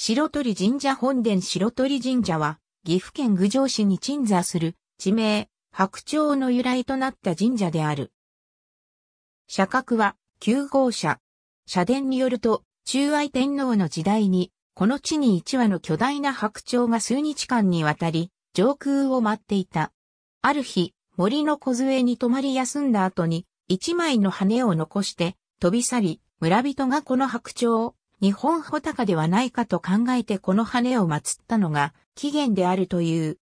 白鳥神社本殿白鳥神社は、岐阜県郡上市に鎮座する地名、白鳥の由来となった神社である。社格は、9号社。社殿によると、中愛天皇の時代に、この地に1羽の巨大な白鳥が数日間にわたり、上空を舞っていた。ある日、森の小杖に泊まり休んだ後に、一枚の羽を残して、飛び去り、村人がこの白鳥を日本穂高ではないかと考えてこの羽を祀ったのが起源であるという。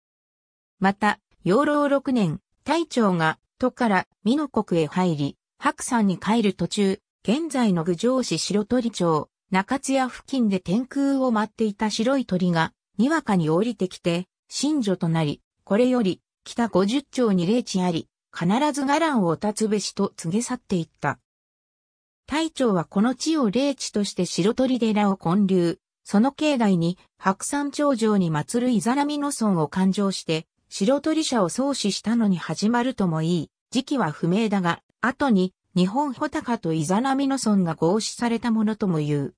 また、養老六年、隊長が都から美濃国へ入り、白山に帰る途中、現在の郡上市白鳥町、中津屋付近で天空を舞っていた白い鳥が、にわかに降りてきて、神女となり、これより、北五十町に霊地あり、必ず伽藍を立つべしと告げ去っていった。大長はこの地を霊地として白鳥寺を建立、その境内に白山頂上に祀るイザナミノ村を勘定して、白鳥社を創始したのに始まるともいい、時期は不明だが、後に日本穂高とイザナミノ村が合祀されたものとも言う。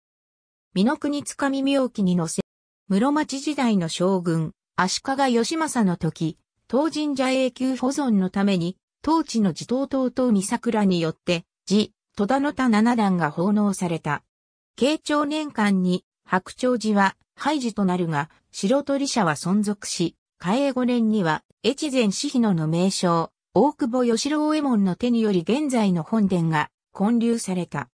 美濃国つかみ妙記に乗せ、室町時代の将軍、足利義政の時、当神社永久保存のために、当地の地頭等々に桜によって、寺、戸田の田七段が奉納された。慶長年間に白鳥寺は廃寺となるが、白鳥社は存続し、嘉永五年には越前志比野の名称、大久保義郎右衛門の手により現在の本殿が建立された。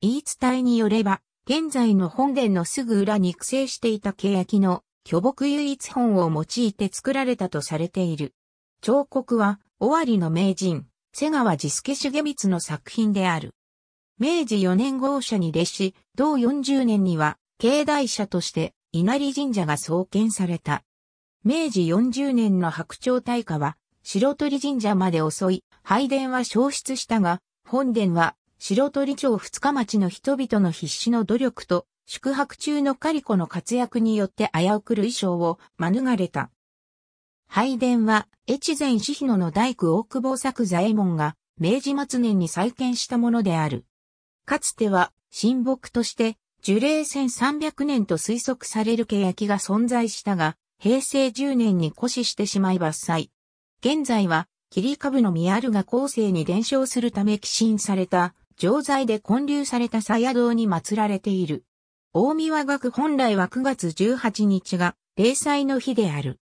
言い伝えによれば、現在の本殿のすぐ裏に育成していた欅の巨木唯一本を用いて作られたとされている。彫刻は、尾張の名人、瀬川地助重光の作品である。明治4年号車に列し、同40年には、境内社として稲荷神社が創建された。明治40年の白鳥大火は、白鳥神社まで襲い、拝殿は消失したが、本殿は白鳥町二日町の人々の必死の努力と、宿泊中のカリコの活躍によって危うく類装を免れた。拝殿は、越前志比野の大工大久保作左衛門が、明治末年に再建したものである。かつては神木として樹齢1300年と推測される欅が存在したが、平成10年に枯死してしまい伐採。現在は、切り株のミアルが後世に伝承するため寄進された、錠剤で建立された鞘堂に祀られている。大宮学本来は9月18日が、霊祭の日である。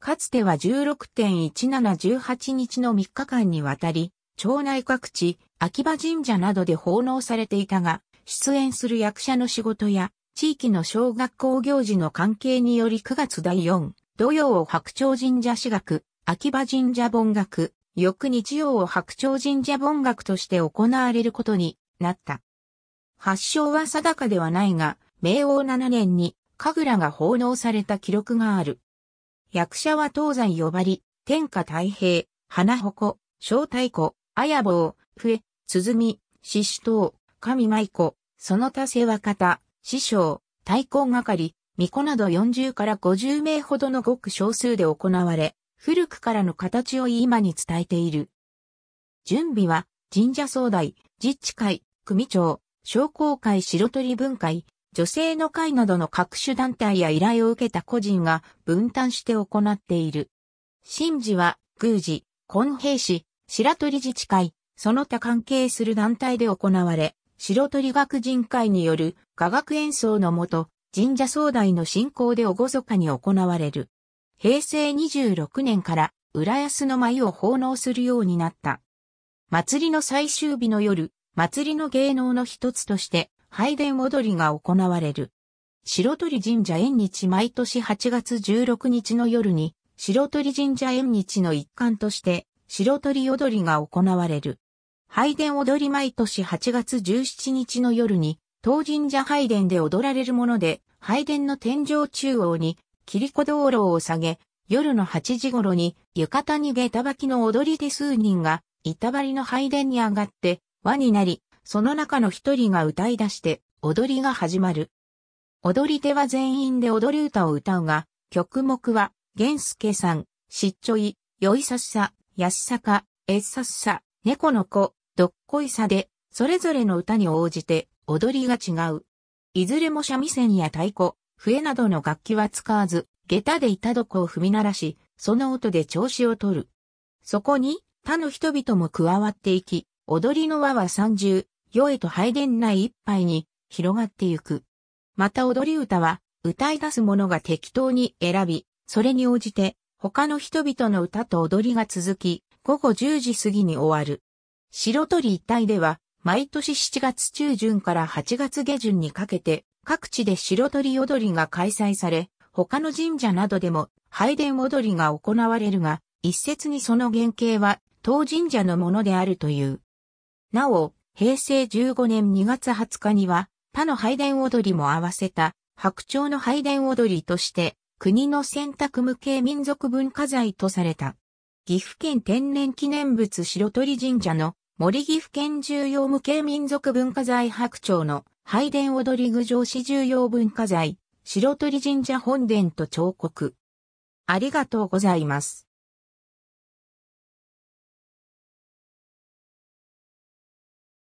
かつては16.1718日の3日間にわたり、町内各地、秋葉神社などで奉納されていたが、出演する役者の仕事や、地域の小学校行事の関係により9月第4、土曜を白鳥神社私学、秋葉神社盆学、翌日曜を白鳥神社盆学として行われることになった。発祥は定かではないが、明王7年に、神楽が奉納された記録がある。役者は東西呼ばり、天下太平、花鉾、小太鼓、あやぼう、ふえ、つづみ、ししとう、神舞子、その他世話方、師匠、太鼓係、巫女など40から50名ほどのごく少数で行われ、古くからの形を今に伝えている。準備は、神社総代、自治会、組長、商工会白鳥分会、女性の会などの各種団体や依頼を受けた個人が分担して行っている。神事は、宮司、婚平士、白鳥自治会、その他関係する団体で行われ、白鳥学人会による科学演奏のもと、神社総代の信仰で厳かに行われる。平成26年から浦安の舞を奉納するようになった。祭りの最終日の夜、祭りの芸能の一つとして、拝殿踊りが行われる。白鳥神社縁日毎年8月16日の夜に、白鳥神社縁日の一環として、白鳥踊りが行われる。拝殿踊り毎年8月17日の夜に、当神社拝殿で踊られるもので、拝殿の天井中央に、切子道路を下げ、夜の8時頃に、浴衣に下駄履きの踊り手数人が、板張りの拝殿に上がって、輪になり、その中の一人が歌い出して、踊りが始まる。踊り手は全員で踊り歌を歌うが、曲目は、源助さん、しっちょい、酔いさっさ、安坂、えッさッさ、猫の子、どっこいさで、それぞれの歌に応じて踊りが違う。いずれも三味線や太鼓、笛などの楽器は使わず、下駄で板床を踏み鳴らし、その音で調子をとる。そこに、他の人々も加わっていき、踊りの輪は三重、酔へと拝殿内一杯に広がってゆく。また踊り歌は、歌い出す者が適当に選び、それに応じて他の人々の歌と踊りが続き、午後10時過ぎに終わる。白鳥一帯では、毎年7月中旬から8月下旬にかけて、各地で白鳥踊りが開催され、他の神社などでも、拝殿踊りが行われるが、一説にその原型は、当神社のものであるという。なお、平成15年2月20日には、他の拝殿踊りも合わせた、白鳥の拝殿踊りとして、国の選択無形民族文化財とされた。岐阜県天然記念物白鳥神社の森岐阜県重要無形民族文化財白鳥の拝殿踊り具上市重要文化財白鳥神社本殿と彫刻。ありがとうございます。